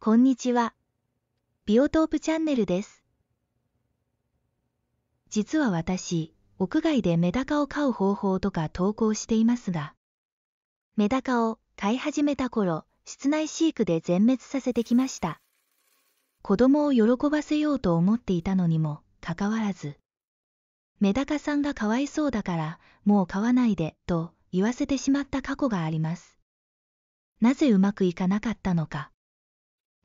こんにちは。ビオトープチャンネルです。実は私、屋外でメダカを飼う方法とか投稿していますが、メダカを飼い始めた頃、室内飼育で全滅させてきました。子供を喜ばせようと思っていたのにもかかわらず、メダカさんがかわいそうだからもう飼わないでと言わせてしまった過去があります。なぜうまくいかなかったのか。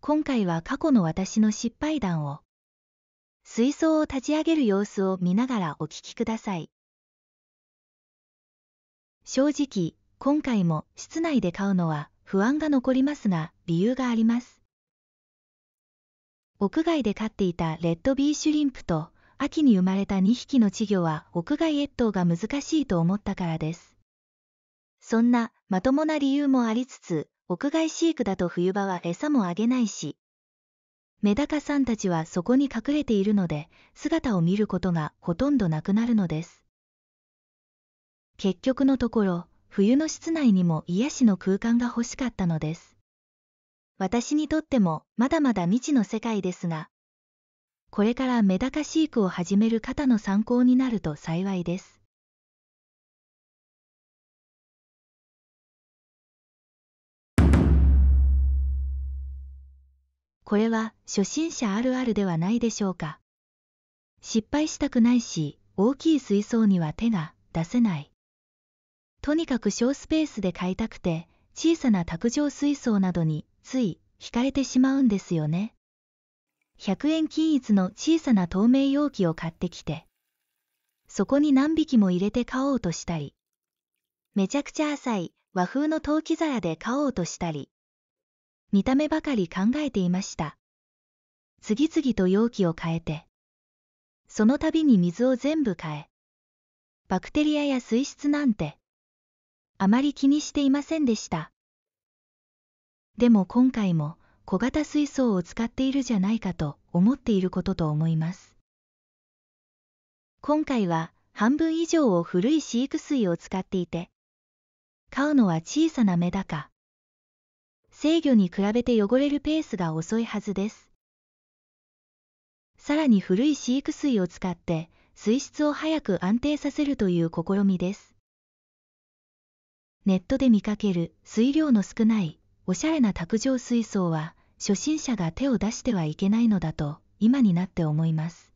今回は過去の私の失敗談を、水槽を立ち上げる様子を見ながらお聞きください。正直、今回も室内で飼うのは不安が残りますが、理由があります。屋外で飼っていたレッドビーシュリンプと、秋に生まれた2匹の稚魚は屋外越冬が難しいと思ったからです。そんなまともな理由もありつつ、屋外飼育だと冬場は餌もあげないし、メダカさんたちはそこに隠れているので、姿を見ることがほとんどなくなるのです。結局のところ、冬の室内にも癒しの空間が欲しかったのです。私にとってもまだまだ未知の世界ですが、これからメダカ飼育を始める方の参考になると幸いです。これは初心者あるあるではないでしょうか。失敗したくないし、大きい水槽には手が出せない。とにかく小スペースで買いたくて、小さな卓上水槽などについ惹かれてしまうんですよね。100円均一の小さな透明容器を買ってきて、そこに何匹も入れて買おうとしたり、めちゃくちゃ浅い和風の陶器皿で買おうとしたり、見た目ばかり考えていました。次々と容器を変えて、その度に水を全部変え、バクテリアや水質なんて、あまり気にしていませんでした。でも今回も小型水槽を使っているじゃないかと思っていることと思います。今回は半分以上を古い飼育水を使っていて、飼うのは小さなメダカ、制御に比べて汚れるペースが遅いはずです。さらに古い飼育水を使って水質を早く安定させるという試みです。ネットで見かける水量の少ないおしゃれな卓上水槽は初心者が手を出してはいけないのだと今になって思います。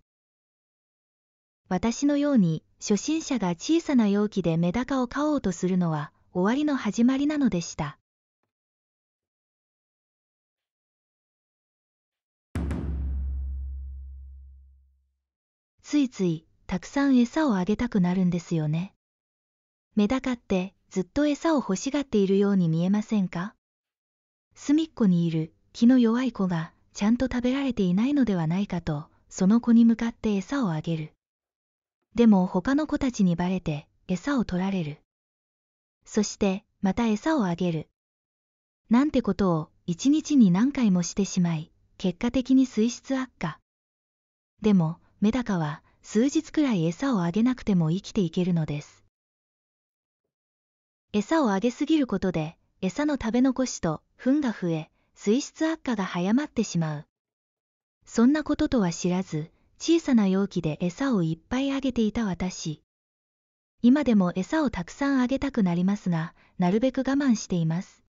私のように初心者が小さな容器でメダカを飼おうとするのは終わりの始まりなのでした。ついついたくさん餌をあげたくなるんですよね。メダカってずっと餌を欲しがっているように見えませんか隅っこにいる気の弱い子がちゃんと食べられていないのではないかとその子に向かって餌をあげる。でも他の子たちにバレて餌を取られる。そしてまた餌をあげる。なんてことを一日に何回もしてしまい、結果的に水質悪化。でもメダカは数日くらい餌をあげなくても生きていけるのです。餌をあげすぎることで、餌の食べ残しと糞が増え、水質悪化が早まってしまう。そんなこととは知らず、小さな容器で餌をいっぱいあげていた私。今でも餌をたくさんあげたくなりますが、なるべく我慢しています。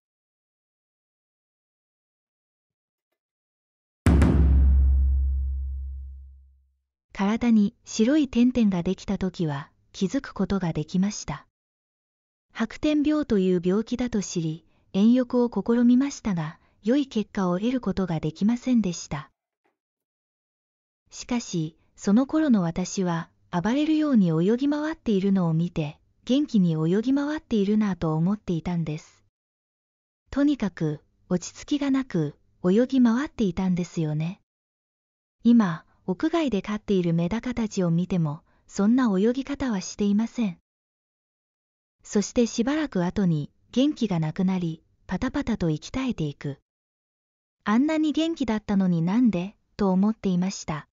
体に白い点々ができた時は気づくことができました。白点病という病気だと知り、遠欲を試みましたが、良い結果を得ることができませんでした。しかし、その頃の私は、暴れるように泳ぎ回っているのを見て、元気に泳ぎ回っているなぁと思っていたんです。とにかく、落ち着きがなく、泳ぎ回っていたんですよね。今、屋外で飼っているメダカたちを見ても、そんな泳ぎ方はしていません。そしてしばらく後に、元気がなくなり、パタパタと息絶えていく。あんなに元気だったのになんでと思っていました。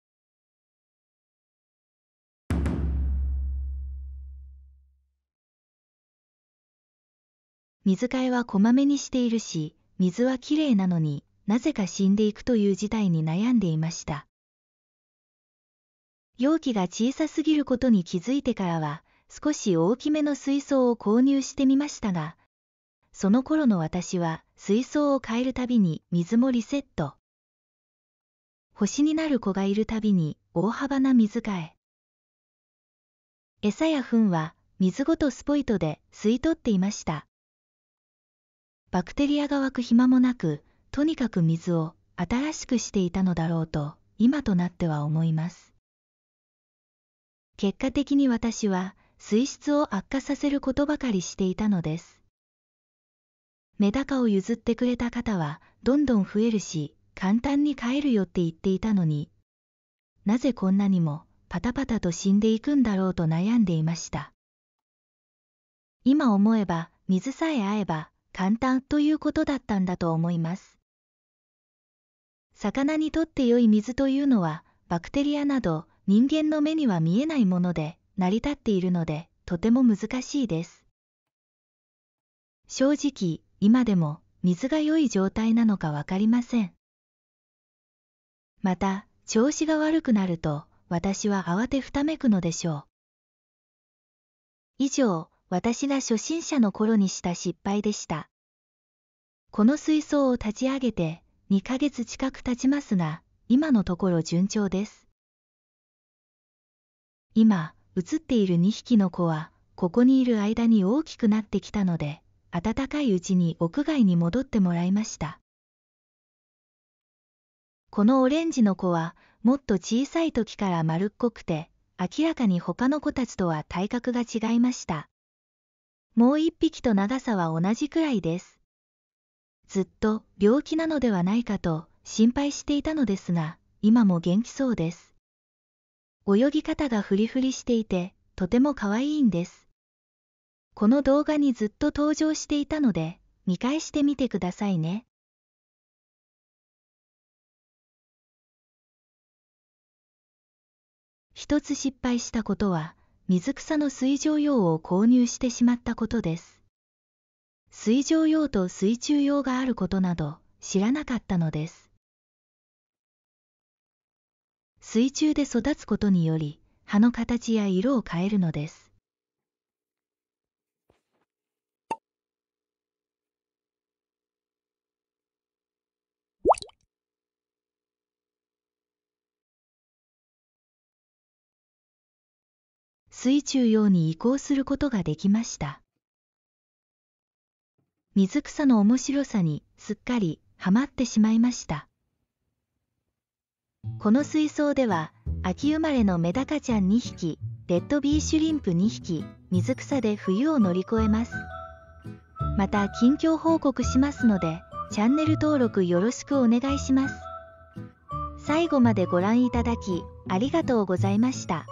水替えはこまめにしているし、水はきれいなのになぜか死んでいくという事態に悩んでいました。容器が小さすぎることに気づいてからは、少し大きめの水槽を購入してみましたが、その頃の私は水槽を変えるたびに水もリセット。星になる子がいるたびに大幅な水替え。餌や糞は水ごとスポイトで吸い取っていました。バクテリアが湧く暇もなく、とにかく水を新しくしていたのだろうと、今となっては思います。結果的に私は水質を悪化させることばかりしていたのです。メダカを譲ってくれた方はどんどん増えるし、簡単に飼えるよって言っていたのに、なぜこんなにもパタパタと死んでいくんだろうと悩んでいました。今思えば水さえ合えば簡単ということだったんだと思います。魚にとって良い水というのはバクテリアなど人間の目には見えないもので成り立っているのでとても難しいです正直今でも水が良い状態なのか分かりませんまた調子が悪くなると私は慌てふためくのでしょう以上私が初心者の頃にした失敗でしたこの水槽を立ち上げて2ヶ月近く経ちますが今のところ順調です今、映っている2匹の子は、ここにいる間に大きくなってきたので、暖かいうちに屋外に戻ってもらいました。このオレンジの子は、もっと小さい時から丸っこくて、明らかに他の子たちとは体格が違いました。もう1匹と長さは同じくらいです。ずっと病気なのではないかと心配していたのですが、今も元気そうです。泳ぎ方がフリフリしていて、とても可愛いんです。この動画にずっと登場していたので、見返してみてくださいね。一つ失敗したことは、水草の水上用を購入してしまったことです。水上用と水中用があることなど知らなかったのです。水中で育つことにより葉の形や色を変えるのです。水中用に移行することができました。水草の面白さにすっかりハマってしまいました。この水槽では秋生まれのメダカちゃん2匹レッドビーシュリンプ2匹水草で冬を乗り越えますまた近況報告しますのでチャンネル登録よろしくお願いします最後までご覧いただきありがとうございました。